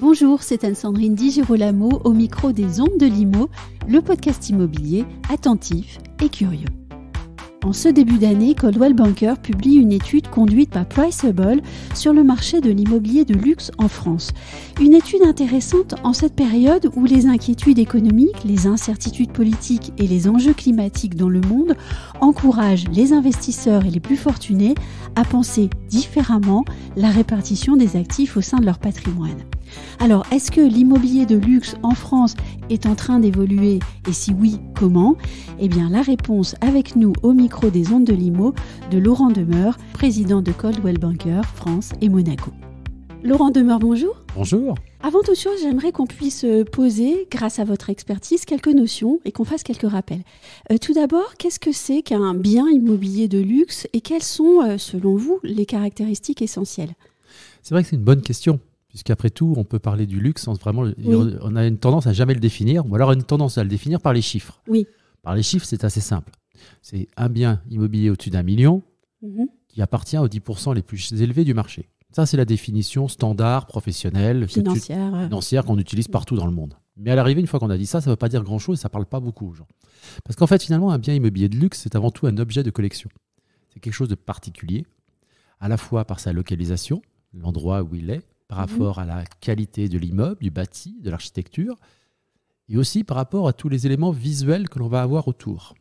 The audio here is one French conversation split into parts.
Bonjour, c'est Anne-Sandrine Digirolamo au micro des Ondes de Limo, le podcast immobilier attentif et curieux. En ce début d'année, Coldwell Banker publie une étude conduite par Priceable sur le marché de l'immobilier de luxe en France. Une étude intéressante en cette période où les inquiétudes économiques, les incertitudes politiques et les enjeux climatiques dans le monde encouragent les investisseurs et les plus fortunés à penser différemment la répartition des actifs au sein de leur patrimoine. Alors, est-ce que l'immobilier de luxe en France est en train d'évoluer Et si oui, comment Eh bien, la réponse avec nous au micro des ondes de l'IMO de Laurent Demeure, président de Coldwell Banker France et Monaco. Laurent Demeure, bonjour. Bonjour. Avant toute chose, j'aimerais qu'on puisse euh, poser, grâce à votre expertise, quelques notions et qu'on fasse quelques rappels. Euh, tout d'abord, qu'est-ce que c'est qu'un bien immobilier de luxe et quelles sont, euh, selon vous, les caractéristiques essentielles C'est vrai que c'est une bonne question Puisqu'après tout, on peut parler du luxe sans vraiment. On a une tendance à jamais le définir, ou alors une tendance à le définir par les chiffres. Oui. Par les chiffres, c'est assez simple. C'est un bien immobilier au-dessus d'un million mhm. qui appartient aux 10% les plus élevés du marché. Ça, c'est la définition standard, professionnelle, financière, qu'on utilise partout dans le monde. Mais à l'arrivée, une fois qu'on a dit ça, ça ne veut pas dire grand-chose, ça ne parle pas beaucoup aux gens. Parce qu'en fait, finalement, un bien immobilier de luxe, c'est avant tout un objet de collection. C'est quelque chose de particulier, à la fois par sa localisation, l'endroit où il est, par rapport à la qualité de l'immeuble, du bâti, de l'architecture, et aussi par rapport à tous les éléments visuels que l'on va avoir autour.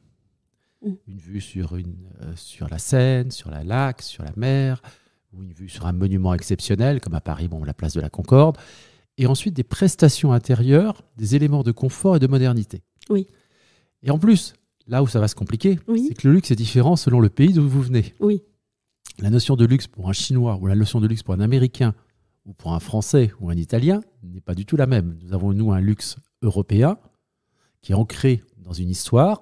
Mm. Une vue sur, une, euh, sur la Seine, sur la lac, sur la mer, ou une vue sur un monument exceptionnel, comme à Paris, bon, la place de la Concorde, et ensuite des prestations intérieures, des éléments de confort et de modernité. Oui. Et en plus, là où ça va se compliquer, c'est que le luxe est différent selon le pays d'où vous venez. Oui. La notion de luxe pour un Chinois ou la notion de luxe pour un Américain ou pour un Français ou un Italien n'est pas du tout la même. Nous avons, nous, un luxe européen qui est ancré dans une histoire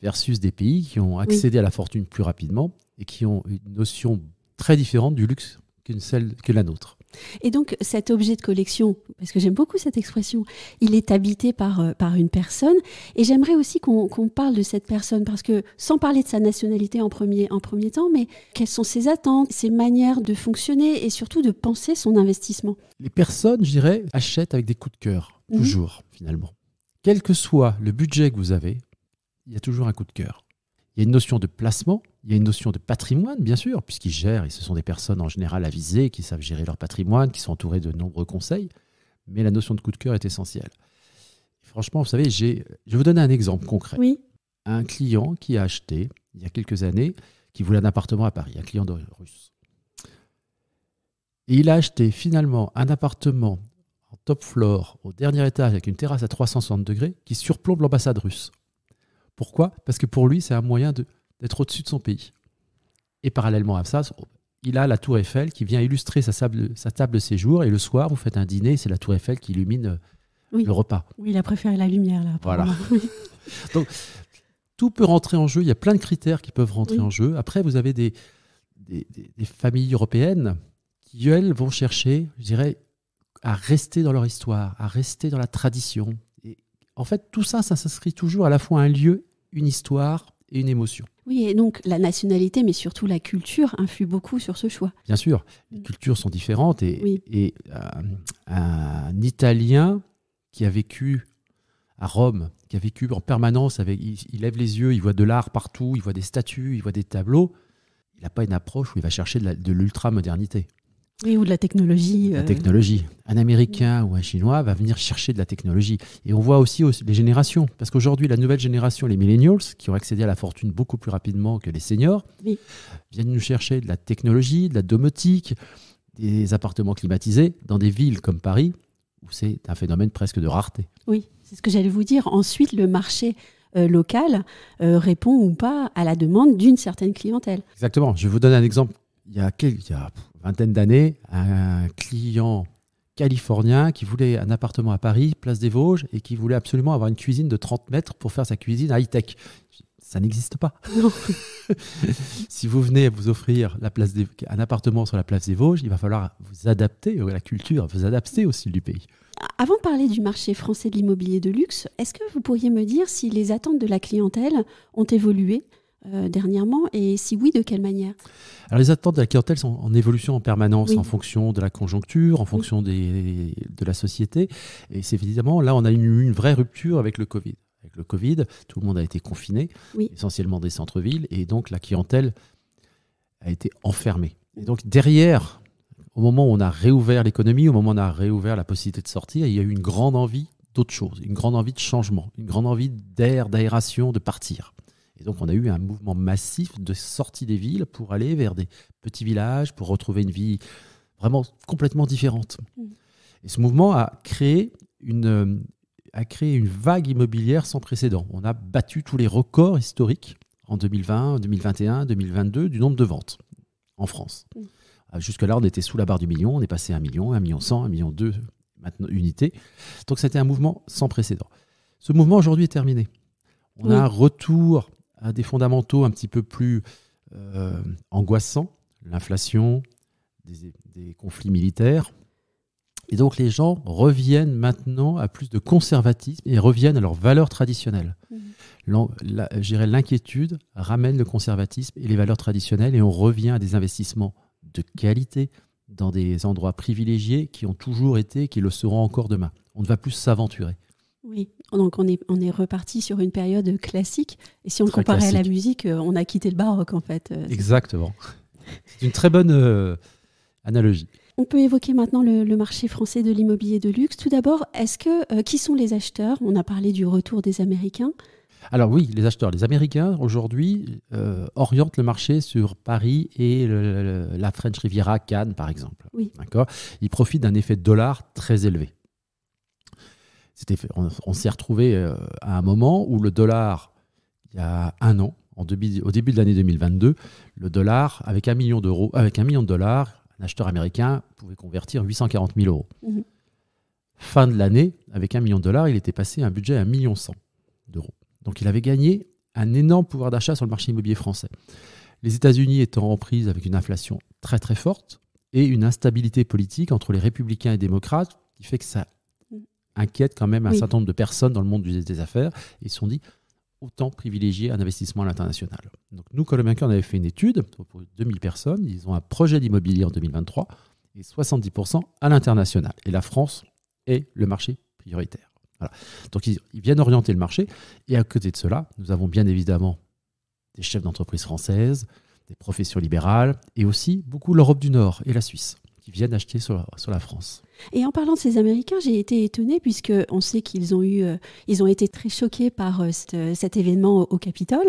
versus des pays qui ont accédé à la fortune plus rapidement et qui ont une notion très différente du luxe celle que la nôtre. Et donc cet objet de collection, parce que j'aime beaucoup cette expression, il est habité par, euh, par une personne. Et j'aimerais aussi qu'on parle de cette personne, parce que sans parler de sa nationalité en premier, en premier temps, mais quelles sont ses attentes, ses manières de fonctionner et surtout de penser son investissement. Les personnes, je dirais, achètent avec des coups de cœur, mhm. toujours, finalement. Quel que soit le budget que vous avez, il y a toujours un coup de cœur. Il y a une notion de placement, il y a une notion de patrimoine, bien sûr, puisqu'ils gèrent, et ce sont des personnes en général avisées, qui savent gérer leur patrimoine, qui sont entourées de nombreux conseils, mais la notion de coup de cœur est essentielle. Franchement, vous savez, je vais vous donner un exemple concret. Un client qui a acheté, il y a quelques années, qui voulait un appartement à Paris, un client russe. Et il a acheté finalement un appartement en top floor, au dernier étage, avec une terrasse à 360 degrés, qui surplombe l'ambassade russe. Pourquoi Parce que pour lui, c'est un moyen d'être au-dessus de son pays. Et parallèlement à ça, il a la tour Eiffel qui vient illustrer sa, table de séjour. Et le soir, vous faites un dîner, c'est la tour Eiffel qui illumine euh, le repas. Oui, il a préféré la lumière, là. Voilà. Donc, tout peut rentrer en jeu. Il y a plein de critères qui peuvent rentrer en jeu. Après, vous avez des, familles européennes qui, elles, vont chercher, je dirais, à rester dans leur histoire, à rester dans la tradition. Et en fait, tout ça, ça s'inscrit toujours à la fois à un lieu une histoire et une émotion. Oui, et donc la nationalité, mais surtout la culture, influe beaucoup sur ce choix. Bien sûr, les cultures sont différentes. Et, euh, un Italien qui a vécu à Rome, qui a vécu en permanence, il, il lève les yeux, il voit de l'art partout, il voit des statues, il voit des tableaux, il n'a pas une approche où il va chercher de l'ultra-modernité. Oui, ou de la technologie. La euh. technologie. Un Américain ou un Chinois va venir chercher de la technologie. Et on voit aussi les générations. Parce qu'aujourd'hui, la nouvelle génération, les millennials, qui ont accédé à la fortune beaucoup plus rapidement que les seniors, viennent nous chercher de la technologie, de la domotique, des appartements climatisés dans des villes comme Paris, où c'est un phénomène presque de rareté. Oui, c'est ce que j'allais vous dire. Ensuite, le marché euh, local euh, répond ou pas à la demande d'une certaine clientèle. Exactement. Je vous donne un exemple il y a, quelques, il y a vingtaine d'années un client californien qui voulait un appartement à Paris, place des Vosges, et qui voulait absolument avoir une cuisine de 30 mètres pour faire sa cuisine high-tech. Ça n'existe pas. si vous venez vous offrir la place un appartement sur la place des Vosges, il va falloir vous adapter à euh, la culture, vous adapter au style du pays. Avant de parler du marché français de l'immobilier de luxe, est-ce que vous pourriez me dire si les attentes de la clientèle ont évolué euh, dernièrement Et si oui, de quelle manière les attentes de la clientèle sont en évolution en permanence en fonction de la conjoncture, en fonction de la société. Et c'est évidemment, là, on a eu une vraie rupture avec le Covid. Avec le Covid, tout le monde a été confiné, essentiellement des centres-villes, et donc la clientèle a été enfermée. Et donc derrière, au moment où on a réouvert l'économie, au moment où on a réouvert la possibilité de sortir, il y a eu une grande envie d'autre chose, une grande envie de changement, une grande envie d'air, d'aération, de partir. Et donc, on a eu un mouvement massif de sortie des villes pour aller vers des petits villages, pour retrouver une vie vraiment complètement différente. Mm. Et ce mouvement a créé une, euh, a créé une vague immobilière sans précédent. On a battu tous les records historiques en 2020, 2021, 2022 du nombre de ventes en France. Mm. Ah, jusque-là, on était sous la barre du million, on est passé à 1 million, 1 million 100, 1 million 2 maintenant, unités. Donc c'était un mouvement sans précédent. Ce mouvement aujourd'hui est terminé. On a un retour à des fondamentaux un petit peu plus euh, angoissants, l'inflation, des, conflits militaires. Et donc les gens reviennent maintenant à plus de conservatisme et reviennent à leurs valeurs traditionnelles. Mmh. L'inquiétude ramène le conservatisme et les valeurs traditionnelles et on revient à des investissements de qualité dans des endroits privilégiés qui ont toujours été et qui le seront encore demain. On ne va plus s'aventurer. Oui, donc on est, reparti sur une période classique. Et si on très comparait à la musique, euh, on a quitté le baroque en fait. Euh. Exactement. C'est une très bonne euh, analogie. On peut évoquer maintenant le, marché français de l'immobilier de luxe. Tout d'abord, est-ce que qui sont les acheteurs On a parlé du retour des Américains. Alors oui, les acheteurs, les Américains aujourd'hui orientent le marché sur Paris et la French Riviera, Cannes par exemple. Oui. D'accord. Ils profitent d'un effet de dollar très élevé on, s'est retrouvé euh, à un moment où le dollar, il y a un an, au début de l'année 2022, le dollar, avec un million d'euros, avec un million de dollars, un acheteur américain pouvait convertir 840 000 euros. Mhm. Fin de l'année, avec un million de dollars, il était passé à un budget à 1 million d'euros. Donc il avait gagné un énorme pouvoir d'achat sur le marché immobilier français. Les États-Unis étant en prise avec une inflation très très forte et une instabilité politique entre les républicains et démocrates qui fait que ça inquiète quand même un certain nombre de personnes dans le monde des affaires. et se sont dit autant privilégier un investissement à l'international. Donc nous, Colombinker, on avait fait une étude pour 2000 personnes. Ils ont un projet d'immobilier en 2023 et 70% à l'international. Et la France est le marché prioritaire. Donc ils, viennent orienter le marché. Et à côté de cela, nous avons bien évidemment des chefs d'entreprise françaises, des professions libérales et aussi beaucoup l'Europe du Nord et la Suisse viennent acheter sur la, sur la France. Et en parlant de ces Américains, j'ai été étonnée puisque on sait qu'ils ont eu, euh, ils ont été très choqués par euh, euh, cet, événement au, Capitole.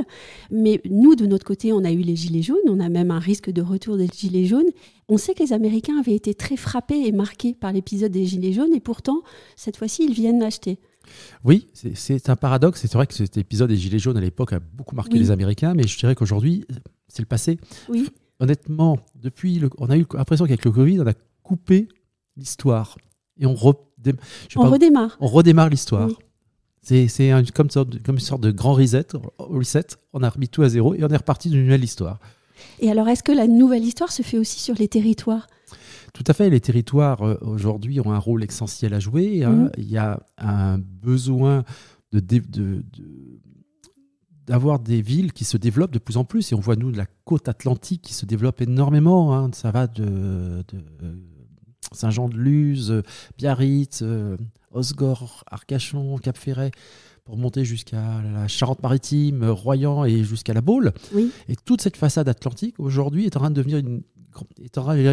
Mais nous, de notre côté, on a eu les gilets jaunes. On a même un risque de retour des gilets jaunes. On sait que les Américains avaient été très frappés et marqués par l'épisode des gilets jaunes, et pourtant, cette fois-ci, ils viennent acheter. Oui, c'est un paradoxe. C'est vrai que cet épisode des Gilets jaunes à l'époque a beaucoup marqué les Américains, mais je dirais qu'aujourd'hui, c'est le passé. Oui honnêtement, depuis, on a eu l'impression qu'avec le Covid, on a coupé l'histoire. Et on, redémarre. On redémarre l'histoire. C'est comme, comme, une sorte de grand reset, reset. On a remis tout à zéro et on est reparti d'une nouvelle histoire. Et alors, est-ce que la nouvelle histoire se fait aussi sur les territoires Tout à fait. Les territoires, euh, aujourd'hui, ont un rôle essentiel à jouer. Hein. Mhm. Il y a un besoin de, de, de d'avoir des villes qui se développent de plus en plus. Et on voit, nous, la côte atlantique qui se développe énormément. Hein. Ça va de, euh, Saint-Jean-de-Luz, Biarritz, euh, Osgore, Arcachon, Cap-Ferret pour monter jusqu'à la Charente-Maritime, Royan et jusqu'à la Baule. Et toute cette façade atlantique, aujourd'hui, est en train de devenir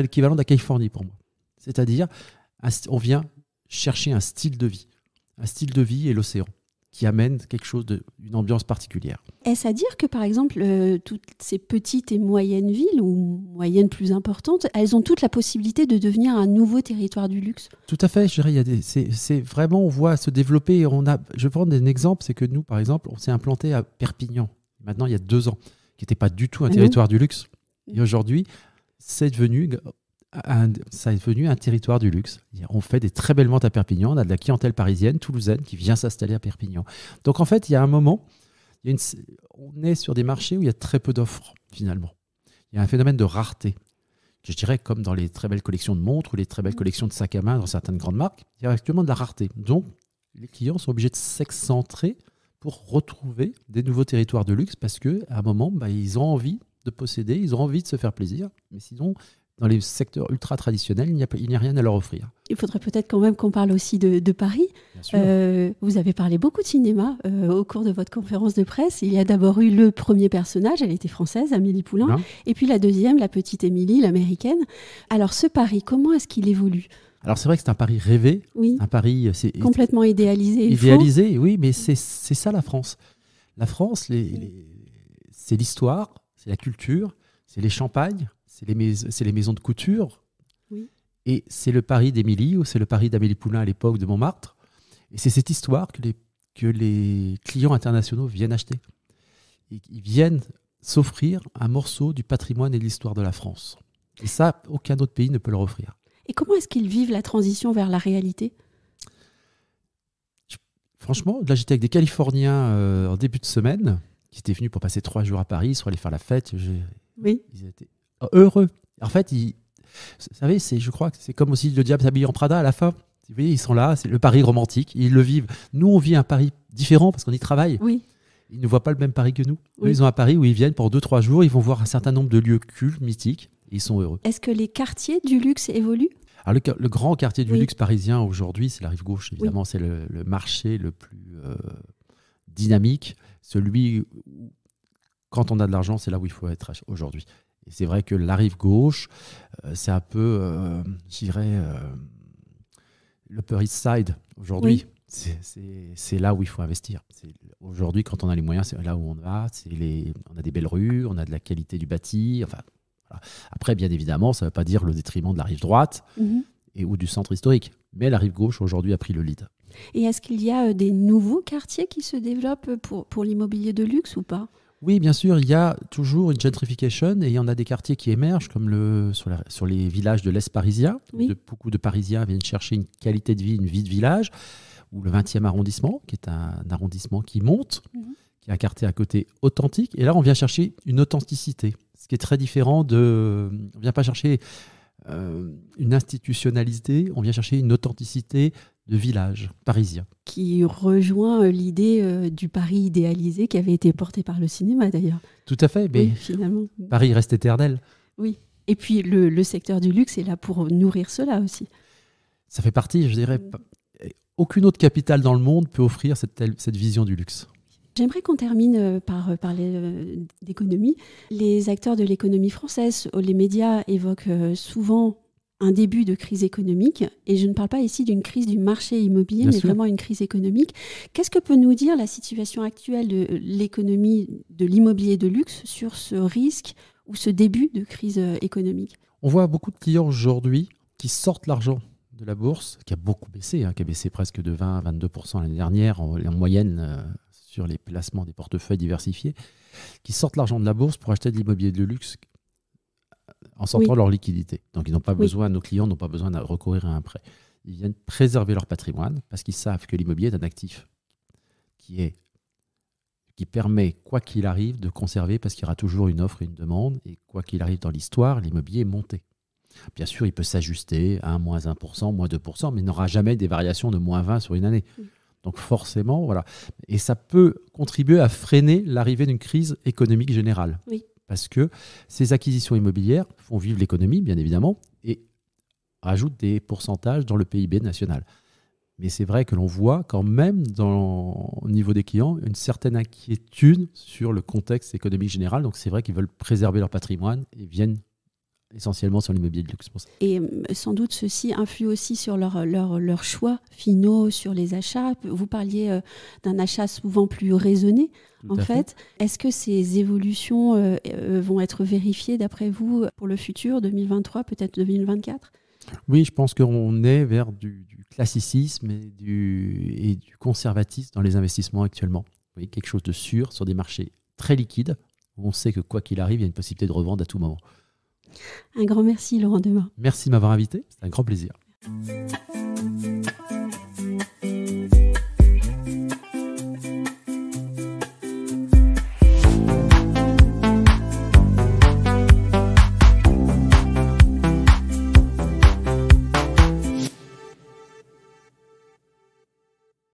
l'équivalent de la Californie pour moi. C'est-à-dire, on vient chercher un style de vie. Un style de vie et l'océan qui amène quelque chose d'une ambiance particulière. Est-ce à dire que par exemple euh, toutes ces petites et moyennes villes ou moyennes plus importantes, elles ont toute la possibilité de devenir un nouveau territoire du luxe Tout à fait, je dirais, c'est vraiment on voit se développer. On a, je vais prendre un exemple, c'est que nous par exemple, on s'est implanté à Perpignan. Maintenant, il y a deux ans, qui n'était pas du tout un ah territoire du luxe. Et mm. aujourd'hui, c'est devenu ça est devenu un territoire du luxe. On fait des très belles ventes à Perpignan, on a de la clientèle parisienne, toulousaine qui vient s'installer à Perpignan. Donc en fait, il y a un moment, on est sur des marchés où il y a très peu d'offres finalement. Il y a un phénomène de rareté. Je dirais comme dans les très belles collections de montres ou les très belles mmh. collections de sacs à main dans certaines grandes marques, il y a actuellement de la rareté. Donc les clients sont obligés de s'excentrer pour retrouver des nouveaux territoires de luxe parce que à un moment, bah, ils ont envie de posséder, ils ont envie de se faire plaisir, mais sinon, dans les secteurs ultra traditionnels, il n'y a, a, rien à leur offrir. Il faudrait peut-être quand même qu'on parle aussi de, Paris. Euh, vous avez parlé beaucoup de cinéma euh, au cours de votre conférence de presse. Il y a d'abord eu le premier personnage, elle était française, Amélie Poulain, et puis la deuxième, la petite Émilie, l'américaine. Alors ce Paris, comment est-ce qu'il évolue alors c'est vrai que c'est un Paris rêvé, oui. un Paris euh, complètement idéalisé. Idéalisé, oui, mais c'est ça la France. La France, les, c'est l'histoire, c'est la culture, c'est les champagnes, c'est les, maisons de couture. Et c'est le Paris d'Émilie ou c'est le Paris d'Amélie Poulain à l'époque de Montmartre. Et c'est cette histoire que les, que les clients internationaux viennent acheter. Ils viennent s'offrir un morceau du patrimoine et de l'histoire de la France. Et ça, aucun autre pays ne peut leur offrir. Et comment est-ce qu'ils vivent la transition vers la réalité Franchement, là j'étais avec des Californiens euh, en début de semaine qui étaient venus pour passer trois jours à Paris, soit aller faire la fête. Oui. Ils étaient heureux. En fait, ils, vous savez, c'est, je crois que c'est comme aussi le diable s'habille en Prada à la fin. Vous voyez, ils sont là, c'est le Paris romantique, ils le vivent. Nous, on vit un Paris différent parce qu'on y travaille. Oui. Ils ne voient pas le même Paris que nous. ils ont à Paris où ils viennent pour deux, trois jours, ils vont voir un certain nombre de lieux cultes, mythiques, ils sont heureux. Est-ce que les quartiers du luxe évoluent le, grand quartier du luxe parisien aujourd'hui, c'est la rive gauche, évidemment, c'est le, marché le plus euh, dynamique, celui où, quand on a de l'argent, c'est là où il faut être aujourd'hui. Et c'est vrai que la rive gauche, euh, c'est un peu, euh, je dirais, euh, l'Upper East Side aujourd'hui. C'est là où il faut investir. Aujourd'hui, quand on a les moyens, c'est là où on va. Les, on a des belles rues, on a de la qualité du bâti. Enfin, Après, bien évidemment, ça ne veut pas dire le détriment de la rive droite mhm. et, ou du centre historique. Mais la rive gauche, aujourd'hui, a pris le lead. Et est-ce qu'il y a des nouveaux quartiers qui se développent pour, pour l'immobilier de luxe ou pas oui, bien sûr, il y a toujours une gentrification et il y en a des quartiers qui émergent, comme le, sur, les villages de l'Est parisien. beaucoup de Parisiens viennent chercher une qualité de vie, une vie de village, ou le 20e arrondissement, qui est un, arrondissement qui monte, mhm. qui a un quartier à côté authentique. Et là, on vient chercher une authenticité, ce qui est très différent de... On vient pas chercher euh, une institutionnalité, on vient chercher une authenticité de village parisien. Qui rejoint euh, l'idée euh, du Paris idéalisé qui avait été porté par le cinéma d'ailleurs. Tout à fait, mais finalement. Paris reste éternel. Oui, et puis le, secteur du luxe est là pour nourrir cela aussi. Ça fait partie, je dirais. Euh, aucune autre capitale dans le monde peut offrir cette, cette vision du luxe. J'aimerais qu'on termine par parler d'économie. Les acteurs de l'économie française, les médias évoquent souvent un début de crise économique, et je ne parle pas ici d'une crise du marché immobilier, mais vraiment une crise économique. Qu'est-ce que peut nous dire la situation actuelle de l'économie de l'immobilier de luxe sur ce risque ou ce début de crise euh, économique On voit beaucoup de clients aujourd'hui qui sortent l'argent de la bourse, qui a beaucoup baissé, hein, qui a baissé presque de 20 à 22 l'année dernière en, moyenne euh, sur les placements des portefeuilles diversifiés, qui sortent l'argent de la bourse pour acheter de l'immobilier de luxe en sortant leur liquidité. Donc, ils n'ont pas besoin, nos clients n'ont pas besoin de recourir à un prêt. Ils viennent préserver leur patrimoine parce qu'ils savent que l'immobilier est un actif qui est qui permet, quoi qu'il arrive, de conserver parce qu'il y aura toujours une offre et une demande. Et quoi qu'il arrive dans l'histoire, l'immobilier est monté. Bien sûr, il peut s'ajuster à 1, moins 1%, moins 2%, mais il n'aura jamais des variations de moins 20 sur une année. Donc forcément, voilà. Et ça peut contribuer à freiner l'arrivée d'une crise économique générale. Oui parce que ces acquisitions immobilières font vivre l'économie, bien évidemment, et rajoutent des pourcentages dans le PIB national. Mais c'est vrai que l'on voit quand même au niveau des clients une certaine inquiétude sur le contexte économique général. Donc c'est vrai qu'ils veulent préserver leur patrimoine et viennent essentiellement sur l'immobilier de luxe. Et euh, sans doute ceci influe aussi sur leurs leur, choix finaux, sur les achats. Vous parliez euh, d'un achat souvent plus raisonné, en fait. Est-ce que ces évolutions euh, vont être vérifiées d'après vous pour le futur, 2023, peut-être 2024 oui, je pense qu'on est vers du, classicisme et du, conservatisme dans les investissements actuellement. quelque chose de sûr sur des marchés très liquides, on sait que quoi qu'il arrive, il y a une possibilité de revendre à tout moment. Un grand merci, Laurent Demain. Merci de m'avoir invité. C'est un grand plaisir.